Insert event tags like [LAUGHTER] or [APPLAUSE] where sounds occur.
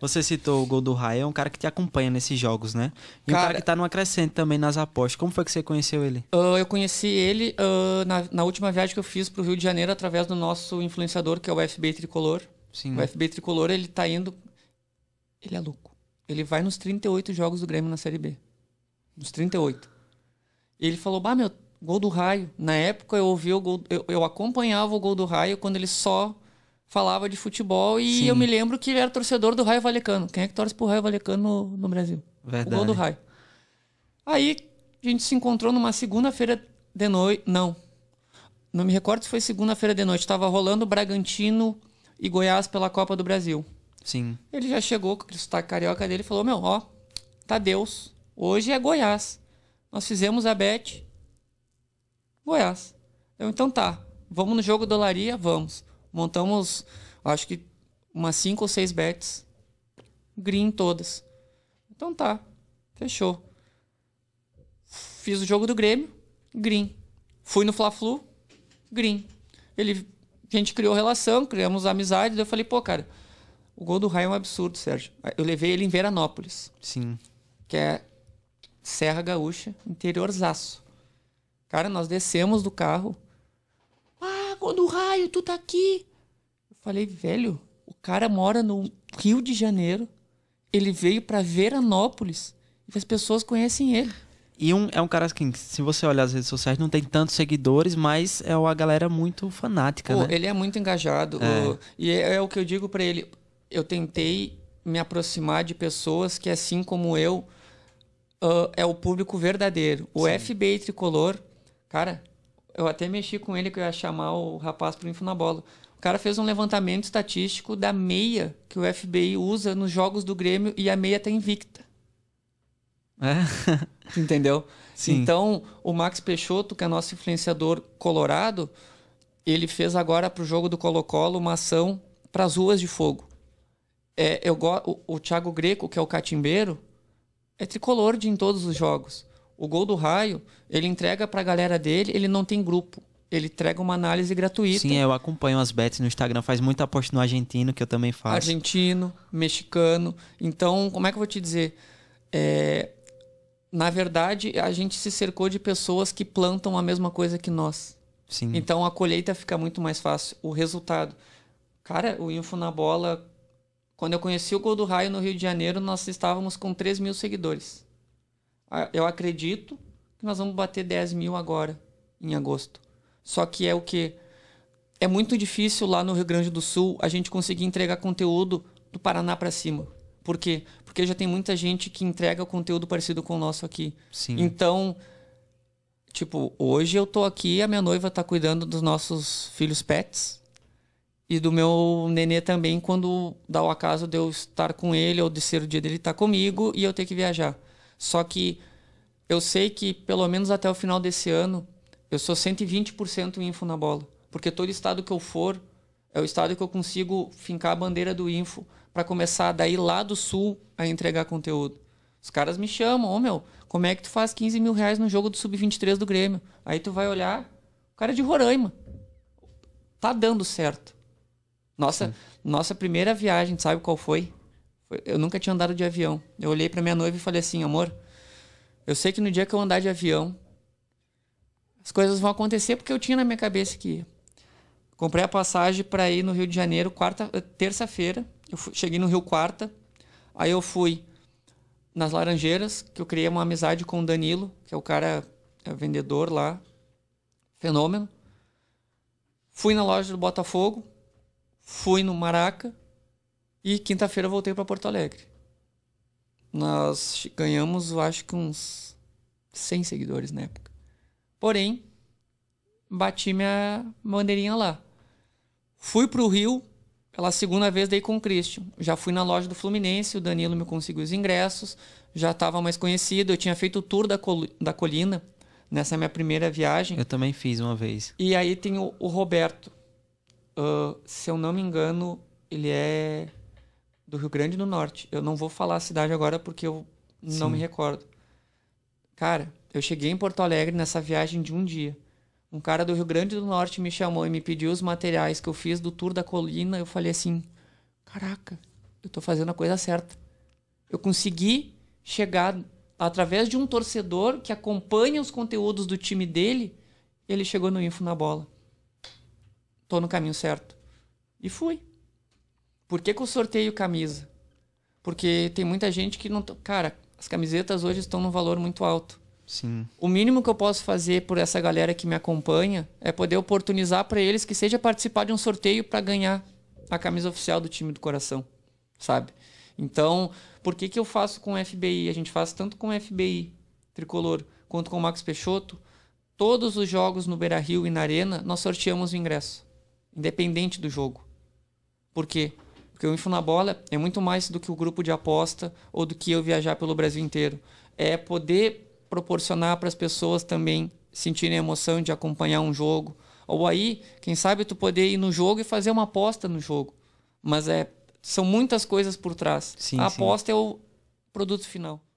Você citou o gol do Raia, é um cara que te acompanha nesses jogos, né? E cara, um cara que tá numa crescente também nas apostas. Como foi que você conheceu ele? Uh, eu conheci ele uh, na, na, última viagem que eu fiz pro Rio de Janeiro através do nosso influenciador, que é o FB Tricolor. Sim. O FB Tricolor, ele tá indo. Ele é louco. Ele vai nos 38 jogos do Grêmio na Série B. Nos 38. Ele falou: Bah, meu, gol do raio. Na época eu ouvi o gol. Eu, eu acompanhava o gol do raio quando ele só falava de futebol e Sim. eu me lembro que ele era torcedor do Raio Valecano. Quem é que torce pro Raio Valecano no, no Brasil? Verdade. O gol do Raio. Aí a gente se encontrou numa segunda-feira de noite. Não. Não me recordo se foi segunda-feira de noite. Tava rolando Bragantino e Goiás pela Copa do Brasil. Sim. Ele já chegou com o sotaque carioca dele e falou: Meu, ó, tá Deus. Hoje é Goiás. Nós fizemos a bet. Goiás. Eu, então tá. Vamos no jogo dolaria? Vamos. Montamos, acho que umas cinco ou seis bets. Green todas. Então tá, fechou. Fiz o jogo do Grêmio, green. Fui no Fla-Flu, green. Ele, a gente criou relação, criamos amizade. Daí eu falei, pô, cara, o gol do Raio é um absurdo, Sérgio. Eu levei ele em Veranópolis. Sim. Que é Serra Gaúcha, interiorzaço. Cara, nós descemos do carro quando do Raio, tu tá aqui. Eu falei, velho, o cara mora no Rio de Janeiro, ele veio para Veranópolis e as pessoas conhecem ele. E um, é um cara assim, que, se você olhar as redes sociais, não tem tantos seguidores, mas é uma galera muito fanática, Pô, né? Ele é muito engajado. É. O, e é, é, o que eu digo para ele. Eu tentei me aproximar de pessoas que, assim como eu, uh, é o público verdadeiro. O Sim. FBI Tricolor, cara, eu até mexi com ele que eu ia chamar o rapaz pro Info na Bola. O cara fez um levantamento estatístico da meia que o FBI usa nos jogos do Grêmio e a meia tá invicta. É. [LAUGHS] Entendeu? Sim. Então, o Max Peixoto, que é nosso influenciador colorado, ele fez agora pro jogo do Colo-Colo uma ação para as ruas de fogo. É, eu o, o Thiago Greco, que é o catimbeiro, é tricolor de em todos os jogos. O gol do Raio, ele entrega para a galera dele, ele não tem grupo. Ele entrega uma análise gratuita. Sim, eu acompanho as bets no Instagram, faz muita aposta no argentino, que eu também faço. Argentino, mexicano. Então, como é que eu vou te dizer? É, na verdade, a gente se cercou de pessoas que plantam a mesma coisa que nós. Sim. Então a colheita fica muito mais fácil. O resultado. Cara, o Info na Bola. Quando eu conheci o Gol do Raio no Rio de Janeiro, nós estávamos com 3 mil seguidores. Ah, eu acredito que nós vamos bater 10 mil agora, em agosto. Só que é o que? É muito difícil lá no Rio Grande do Sul a gente conseguir entregar conteúdo do Paraná para cima. Por quê? Porque já tem muita gente que entrega conteúdo parecido com o nosso aqui. Sim. Então, tipo, hoje eu tô aqui, a minha noiva tá cuidando dos nossos filhos pets e do meu nenê também quando dá o acaso de eu estar com ele ou de ser o dia dele estar tá comigo e eu ter que viajar. Só que eu sei que pelo menos até o final desse ano eu sou 120% info na bola, porque todo estado que eu for é o estado que eu consigo fincar a bandeira do info para começar daí lá do sul a entregar conteúdo. Os caras me chamam, ô oh, meu, como é que tu faz 15 mil reais no jogo do sub-23 do Grêmio? Aí tu vai olhar, o cara é de Roraima. Tá dando certo. Nossa, nossa primeira viagem, sabe qual foi? eu nunca tinha andado de avião. Eu olhei para minha noiva e falei assim, amor, eu sei que no dia que eu andar de avião, as coisas vão acontecer porque eu tinha na minha cabeça que ia. Comprei a passagem para ir no Rio de Janeiro quarta, eh, terça-feira. Eu fui, cheguei no Rio quarta. Aí eu fui nas Laranjeiras, que eu criei uma amizade com o Danilo, que é o cara é o vendedor lá, fenômeno. Fui na loja do Botafogo, fui no Maraca, e quinta-feira voltei para Porto Alegre. Nós ganhamos, eu acho que uns 100 seguidores na época. Porém, bati minha bandeirinha lá. Fui pro Rio pela segunda vez, dei com o Christian. Já fui na loja do Fluminense, o Danilo me conseguiu os ingressos, já estava mais conhecido. Eu tinha feito o tour da, col da colina nessa minha primeira viagem. Eu também fiz uma vez. E aí tem o, o Roberto. Uh, se eu não me engano, ele é do Rio Grande do Norte. Eu não vou falar a cidade agora porque eu não me recordo. Cara, eu cheguei em Porto Alegre nessa viagem de um dia. Um cara do Rio Grande do Norte me chamou e me pediu os materiais que eu fiz do tour da colina. Eu falei assim: caraca, eu tô fazendo a coisa certa. Eu consegui chegar através de um torcedor que acompanha os conteúdos do time dele. Ele chegou no info na bola. Tô no caminho certo. E fui. Por que, que eu sorteio camisa? Porque tem muita gente que não. Cara, as camisetas hoje estão num valor muito alto. Sim. O mínimo que eu posso fazer por essa galera que me acompanha é poder oportunizar para eles que seja participar de um sorteio para ganhar a camisa oficial do time do coração, sabe? Então, por que, que eu faço com o FBI? A gente faz tanto com o FBI tricolor quanto com o Max Peixoto. Todos os jogos no Beira Rio e na Arena, nós sorteamos o ingresso, independente do jogo. Por quê? Porque o bola é muito mais do que o grupo de aposta ou do que eu viajar pelo Brasil inteiro. É poder proporcionar para as pessoas também sentirem a emoção de acompanhar um jogo. Ou aí, quem sabe tu poder ir no jogo e fazer uma aposta no jogo. Mas é, são muitas coisas por trás. Sim, a aposta sim. é o produto final.